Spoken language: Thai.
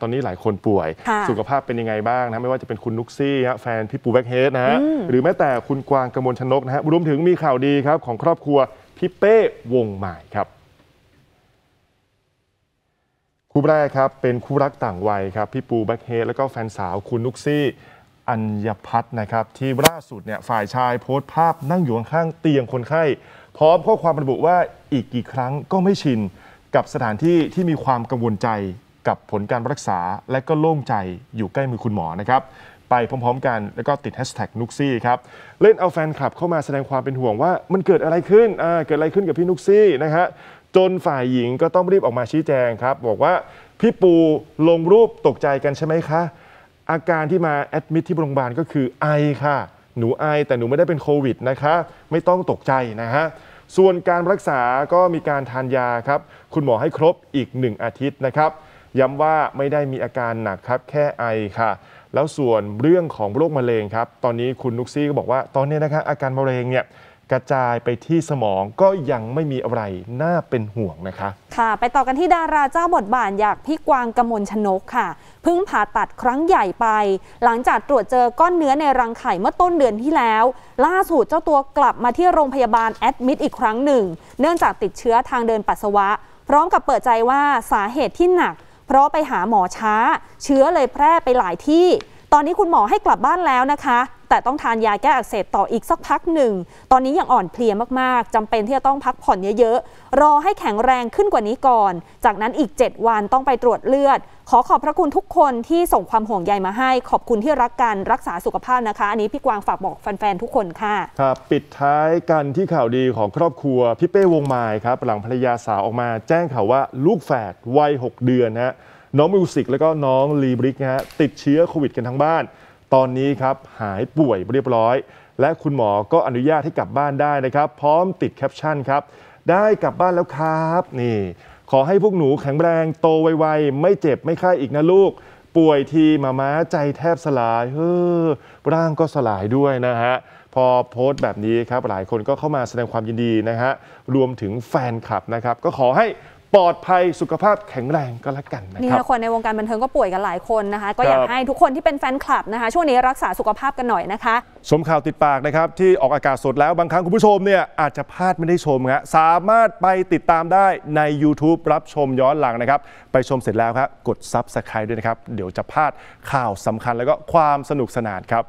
ตอนนี้หลายคนป่วย สุขภาพเป็นยังไงบ้างนะไม่ว่าจะเป็นคุณนุกซี่ฮะแฟนพี่ปูแบ็กเฮดนะฮะหรือแม้แต่คุณกวางกระมวลชนกนะฮะรวมถึงมีข่าวดีครับ ของครอบครัวพี่เป้วงใหม่ครับคู่แรกครับเป็นคู่รักต่างวัยครับพี่ปูแบ็กเฮดแล้วก็แฟนสาวคุณนุกซี่อัญญพัฒนะครับที่ล่าสุดเนี่ยฝ่ายชายโพสต์ภาพนั่งอยู่ข้างเตียงคนไข้ พร้อมข้อความระบุว่าอีกกี่ครั้งก็ไม่ชินกับสถานที่ที่มีความกังวลใจกับผลการรักษาและก็โล่งใจอยู่ใกล้มือคุณหมอนะครับ ไปพร้อมๆ กันแล้วก็ติดแฮชแท็กนุกซี่ครับ เล่นเอาแฟนคลับเข้ามาแสดงความเป็นห่วงว่ามันเกิดอะไรขึ้นเกิดอะไรขึ้นกับพี่นุกซี่นะฮะจนฝ่ายหญิงก็ต้องรีบออกมาชี้แจงครับ บอกว่าพี่ปูลงรูปตกใจกันใช่ไหมคะ อาการที่มาแอดมิทที่โรงพยาบาลก็คือไอค่ะหนูไอแต่หนูไม่ได้เป็นโควิดนะคะไม่ต้องตกใจนะฮะส่วนการรักษา ก็มีการทานยาครับ คุณหมอให้ครบอีก1อาทิตย์นะครับย้ำว่าไม่ได้มีอาการหนักครับแค่ไอค่ะ แล้วส่วนเรื่องของโรคมะเร็งครับ ตอนนี้คุณนุกซี่ก็บอกว่า ตอนนี้นะคะ อาการมะเร็งเนี่ยกระจายไปที่สมองก็ยังไม่มีอะไรน่าเป็นห่วงนะคะ ค่ะ ไปต่อกันที่ดาราเจ้าบทบาทอยากพี่กวางกมลชนกค่ะพึ่งผ่าตัดครั้งใหญ่ไป หลังจากตรวจเจอก้อนเนื้อในรังไข่เมื่อต้นเดือนที่แล้ว ล่าสุดเจ้าตัวกลับมาที่โรงพยาบาลแอดมิดอีกครั้งหนึ่ง เนื่องจากติดเชื้อทางเดินปัสสาวะพร้อมกับเปิดใจว่าสาเหตุที่หนักเพราะไปหาหมอช้า เชื้อเลยแพร่ไปหลายที่ ตอนนี้คุณหมอให้กลับบ้านแล้วนะคะ แต่ต้องทานยาแก้อักเสบต่ออีกสักพักหนึ่ง ตอนนี้ยังอ่อนเพลียมากๆ จำเป็นที่จะต้องพักผ่อนเยอะๆ รอให้แข็งแรงขึ้นกว่านี้ก่อน จากนั้นอีก 7 วันต้องไปตรวจเลือดขอขอบพระคุณทุกคนที่ส่งความห่วงใยมาให้ ขอบคุณที่รักกันรักษาสุขภาพนะคะ อันนี้พี่กวางฝากบอกแฟนๆทุกคนค่ะ ครับปิดท้ายกันที่ข่าวดีของครอบครัว พี่เป้วงไม้ครับ หลังภรรยาสาวออกมาแจ้งข่าวว่าลูกแฝดวัย6เดือนนะน้องมิวสิกแล้วก็น้องลีบริกนะฮะติดเชื้อโควิดกันทั้งบ้าน ตอนนี้ครับหายป่วยเรียบร้อย และคุณหมอก็อนุญาตให้กลับบ้านได้นะครับ พร้อมติดแคปชั่นครับได้กลับบ้านแล้วครับนี่ขอให้พวกหนูแข็งแรงโตไวๆ ไม่เจ็บไม่ไข้อีกนะลูก ป่วยทีมาม้าใจแทบสลาย เฮ้อร่างก็สลายด้วยนะฮะ พอโพสต์แบบนี้ครับ หลายคนก็เข้ามาแสดงความยินดีนะฮะ รวมถึงแฟนคลับนะครับ ก็ขอให้ปลอดภัยสุขภาพแข็งแรงก็แล้วกันนะครับนี่คนในวงการบันเทิงก็ป่วยกันหลายคนนะคะก็อยากให้ทุกคนที่เป็นแฟนคลับนะคะช่วงนี้รักษาสุขภาพกันหน่อยนะคะชมข่าวติดปากนะครับที่ออกอากาศสดแล้วบางครั้งคุณผู้ชมเนี่ยอาจจะพลาดไม่ได้ชมฮะสามารถไปติดตามได้ใน YouTube รับชมย้อนหลังนะครับไปชมเสร็จแล้วครับกดซับสไครต์ด้วยนะครับเดี๋ยวจะพลาดข่าวสำคัญแล้วก็ความสนุกสนานครับ